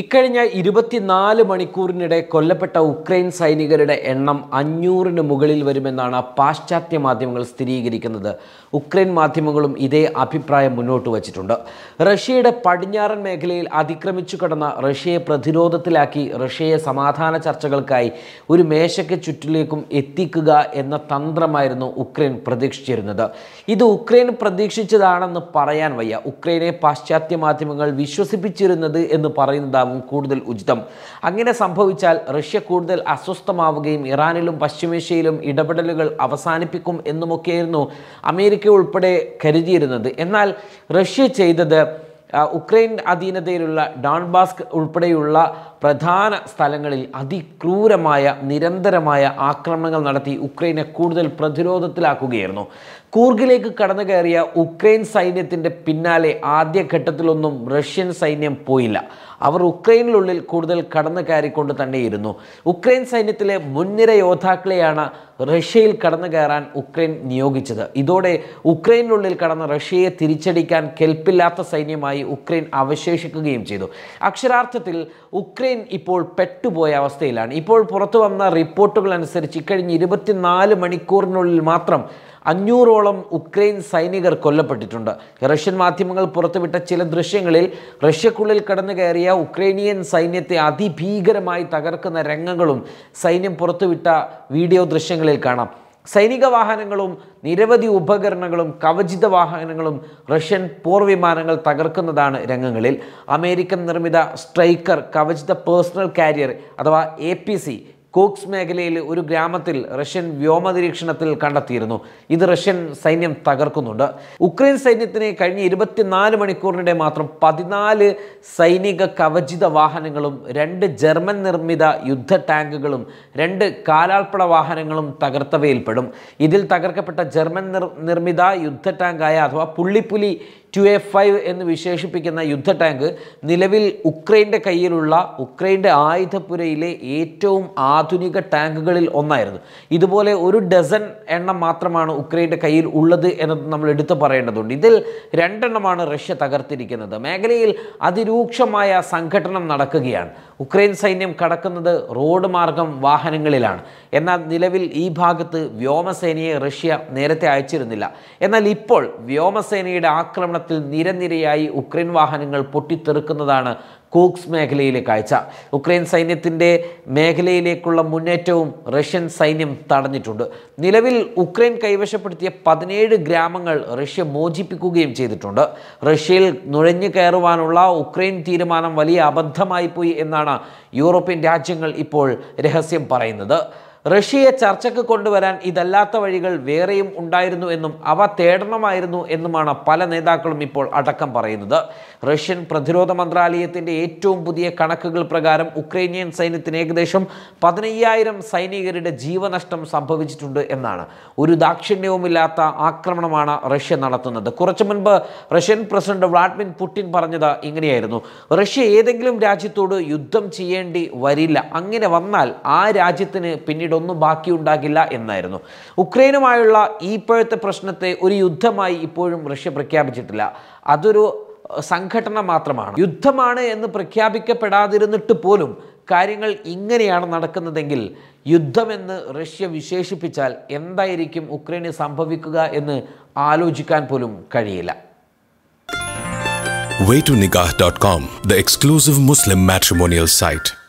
ഇക്കഴിഞ്ഞ ഇരുപത്തിനാല് മണിക്കൂറിനിടെ കൊല്ലപ്പെട്ട ഉക്രൈൻ സൈനികരുടെ എണ്ണം അഞ്ഞൂറിന് മുകളിൽ വരുമെന്നാണ് പാശ്ചാത്യ മാധ്യമങ്ങൾ സ്ഥിരീകരിക്കുന്നത് ഉക്രൈൻ മാധ്യമങ്ങളും ഇതേ അഭിപ്രായം മുന്നോട്ട് വച്ചിട്ടുണ്ട് റഷ്യയുടെ പടിഞ്ഞാറൻ മേഖലയിൽ അതിക്രമിച്ചു കടന്ന റഷ്യയെ പ്രതിരോധത്തിലാക്കി റഷ്യയെ സമാധാന ചർച്ചകൾക്കായി ഒരു മേശയ്ക്ക് ചുറ്റിലേക്കും എത്തിക്കുക എന്ന തന്ത്രമായിരുന്നു ഉക്രൈൻ പ്രതീക്ഷിച്ചിരുന്നത് ഇത് ഉക്രൈൻ പ്രതീക്ഷിച്ചതാണെന്ന് പറയാൻ വയ്യ ഉക്രൈനെ പാശ്ചാത്യ മാധ്യമങ്ങൾ വിശ്വസിപ്പിച്ചിരുന്നത് എന്ന് പറയുന്നത് ഉണ്ടാകും കൂടുതൽ ഉചിതം അങ്ങനെ സംഭവിച്ചാൽ റഷ്യ കൂടുതൽ അസ്വസ്ഥമാവുകയും ഇറാനിലും പശ്ചിമേഷ്യയിലും ഇടപെടലുകൾ അവസാനിപ്പിക്കും എന്നുമൊക്കെയായിരുന്നു അമേരിക്ക ഉൾപ്പെടെ കരുതിയിരുന്നത് എന്നാൽ റഷ്യ ചെയ്തത് ഉക്രൈൻ അധീനതയിലുള്ള ഡോൺബാസ്ക് ഉൾപ്പെടെയുള്ള പ്രധാന സ്ഥലങ്ങളിൽ അതിക്രൂരമായ നിരന്തരമായ ആക്രമണങ്ങൾ നടത്തി ഉക്രൈനെ കൂടുതൽ പ്രതിരോധത്തിലാക്കുകയായിരുന്നു കൂർഗിലേക്ക് കടന്നു കയറിയ ഉക്രൈൻ സൈന്യത്തിൻ്റെ പിന്നാലെ ആദ്യഘട്ടത്തിലൊന്നും റഷ്യൻ സൈന്യം പോയില്ല അവർ ഉക്രൈനിലുള്ളിൽ കൂടുതൽ കടന്നു കയറിക്കൊണ്ട് തന്നെയിരുന്നു ഉക്രൈൻ സൈന്യത്തിലെ മുൻനിര യോദ്ധാക്കളെയാണ് റഷ്യയിൽ കടന്നു കയറാൻ ഉക്രൈൻ നിയോഗിച്ചത് ഇതോടെ ഉക്രൈനിലുള്ളിൽ കടന്ന റഷ്യയെ തിരിച്ചടിക്കാൻ കെൽപ്പില്ലാത്ത സൈന്യമായി ഉക്രൈൻ അവശേഷിക്കുകയും ചെയ്തു അക്ഷരാർത്ഥത്തിൽ ഉക്രൈൻ യുക്രൈൻ ഇപ്പോൾ പെട്ടുപോയ അവസ്ഥയിലാണ് ഇപ്പോൾ പുറത്തു വന്ന റിപ്പോർട്ടുകൾ അനുസരിച്ച് ഇക്കഴിഞ്ഞ് ഇരുപത്തിനാല് മണിക്കൂറിനുള്ളിൽ മാത്രം അഞ്ഞൂറോളം ഉക്രൈൻ സൈനികർ കൊല്ലപ്പെട്ടിട്ടുണ്ട് റഷ്യൻ മാധ്യമങ്ങൾ പുറത്തുവിട്ട ചില ദൃശ്യങ്ങളിൽ റഷ്യക്കുള്ളിൽ കടന്നു കയറിയ ഉക്രൈനിയൻ സൈന്യത്തെ അതിഭീകരമായി തകർക്കുന്ന രംഗങ്ങളും സൈന്യം പുറത്തുവിട്ട വീഡിയോ ദൃശ്യങ്ങളിൽ കാണാം സൈനിക വാഹനങ്ങളും നിരവധി ഉപകരണങ്ങളും കവചിത വാഹനങ്ങളും റഷ്യൻ വിമാനങ്ങൾ തകർക്കുന്നതാണ് രംഗങ്ങളിൽ അമേരിക്കൻ നിർമ്മിത സ്ട്രൈക്കർ കവചിത പേഴ്സണൽ കാരിയർ അഥവാ എ കോക്സ് മേഖലയിൽ ഒരു ഗ്രാമത്തിൽ റഷ്യൻ നിരീക്ഷണത്തിൽ കണ്ടെത്തിയിരുന്നു ഇത് റഷ്യൻ സൈന്യം തകർക്കുന്നുണ്ട് ഉക്രൈൻ സൈന്യത്തിന് കഴിഞ്ഞ ഇരുപത്തിനാല് മണിക്കൂറിനിടെ മാത്രം പതിനാല് സൈനിക കവചിത വാഹനങ്ങളും രണ്ട് ജർമ്മൻ നിർമ്മിത യുദ്ധ ടാങ്കുകളും രണ്ട് കാലാൾപ്പട വാഹനങ്ങളും തകർത്തവയിൽപ്പെടും ഇതിൽ തകർക്കപ്പെട്ട ജർമ്മൻ നിർമ്മിത യുദ്ധ ടാങ്കായ അഥവാ പുള്ളിപ്പുലി ടു എ ഫൈവ് എന്ന് വിശേഷിപ്പിക്കുന്ന യുദ്ധ ടാങ്ക് നിലവിൽ ഉക്രൈൻ്റെ കയ്യിലുള്ള ഉക്രൈൻ്റെ ആയുധപ്പുരയിലെ ഏറ്റവും ആധുനിക ടാങ്കുകളിൽ ഒന്നായിരുന്നു ഇതുപോലെ ഒരു ഡസൻ എണ്ണം മാത്രമാണ് ഉക്രൈൻ്റെ കയ്യിൽ ഉള്ളത് എന്നത് നമ്മൾ എടുത്തു പറയേണ്ടതുണ്ട് ഇതിൽ രണ്ടെണ്ണമാണ് റഷ്യ തകർത്തിരിക്കുന്നത് മേഖലയിൽ അതിരൂക്ഷമായ സംഘടനം നടക്കുകയാണ് ഉക്രൈൻ സൈന്യം കടക്കുന്നത് റോഡ് മാർഗം വാഹനങ്ങളിലാണ് എന്നാൽ നിലവിൽ ഈ ഭാഗത്ത് വ്യോമസേനയെ റഷ്യ നേരത്തെ അയച്ചിരുന്നില്ല എന്നാൽ ഇപ്പോൾ വ്യോമസേനയുടെ ആക്രമണത്തിൽ നിയന്ത്രണത്തിൽ നിരനിരയായി ഉക്രൈൻ വാഹനങ്ങൾ പൊട്ടിത്തെറുക്കുന്നതാണ് കൂക്സ് മേഖലയിലെ കാഴ്ച ഉക്രൈൻ സൈന്യത്തിൻ്റെ മേഖലയിലേക്കുള്ള മുന്നേറ്റവും റഷ്യൻ സൈന്യം തടഞ്ഞിട്ടുണ്ട് നിലവിൽ ഉക്രൈൻ കൈവശപ്പെടുത്തിയ പതിനേഴ് ഗ്രാമങ്ങൾ റഷ്യ മോചിപ്പിക്കുകയും ചെയ്തിട്ടുണ്ട് റഷ്യയിൽ നുഴഞ്ഞു കയറുവാനുള്ള ഉക്രൈൻ തീരുമാനം വലിയ അബദ്ധമായി പോയി എന്നാണ് യൂറോപ്യൻ രാജ്യങ്ങൾ ഇപ്പോൾ രഹസ്യം പറയുന്നത് റഷ്യയെ ചർച്ചയ്ക്ക് കൊണ്ടുവരാൻ ഇതല്ലാത്ത വഴികൾ വേറെയും ഉണ്ടായിരുന്നു എന്നും അവ തേടണമായിരുന്നു എന്നുമാണ് പല നേതാക്കളും ഇപ്പോൾ അടക്കം പറയുന്നത് റഷ്യൻ പ്രതിരോധ മന്ത്രാലയത്തിൻ്റെ ഏറ്റവും പുതിയ കണക്കുകൾ പ്രകാരം ഉക്രൈനിയൻ സൈന്യത്തിന് ഏകദേശം പതിനയ്യായിരം സൈനികരുടെ ജീവനഷ്ടം സംഭവിച്ചിട്ടുണ്ട് എന്നാണ് ഒരു ദാക്ഷിണ്യവുമില്ലാത്ത ആക്രമണമാണ് റഷ്യ നടത്തുന്നത് കുറച്ചു മുൻപ് റഷ്യൻ പ്രസിഡന്റ് വ്ളാഡിമിർ പുടിൻ പറഞ്ഞത് ഇങ്ങനെയായിരുന്നു റഷ്യ ഏതെങ്കിലും രാജ്യത്തോട് യുദ്ധം ചെയ്യേണ്ടി വരില്ല അങ്ങനെ വന്നാൽ ആ രാജ്യത്തിന് പിന്നീട് ഒന്നും ബാക്കിയുണ്ടാകില്ല എന്നായിരുന്നു ഉക്രൈനുമായുള്ള ഇപ്പോഴത്തെ പ്രശ്നത്തെ ഒരു യുദ്ധമായി ഇപ്പോഴും റഷ്യ പ്രഖ്യാപിച്ചിട്ടില്ല അതൊരു സംഘടന മാത്രമാണ് യുദ്ധമാണ് എന്ന് പ്രഖ്യാപിക്കപ്പെടാതിരുന്നിട്ട് പോലും കാര്യങ്ങൾ ഇങ്ങനെയാണ് നടക്കുന്നതെങ്കിൽ യുദ്ധമെന്ന് റഷ്യ വിശേഷിപ്പിച്ചാൽ എന്തായിരിക്കും ഉക്രൈന് സംഭവിക്കുക എന്ന് ആലോചിക്കാൻ പോലും കഴിയില്ല way the exclusive muslim matrimonial site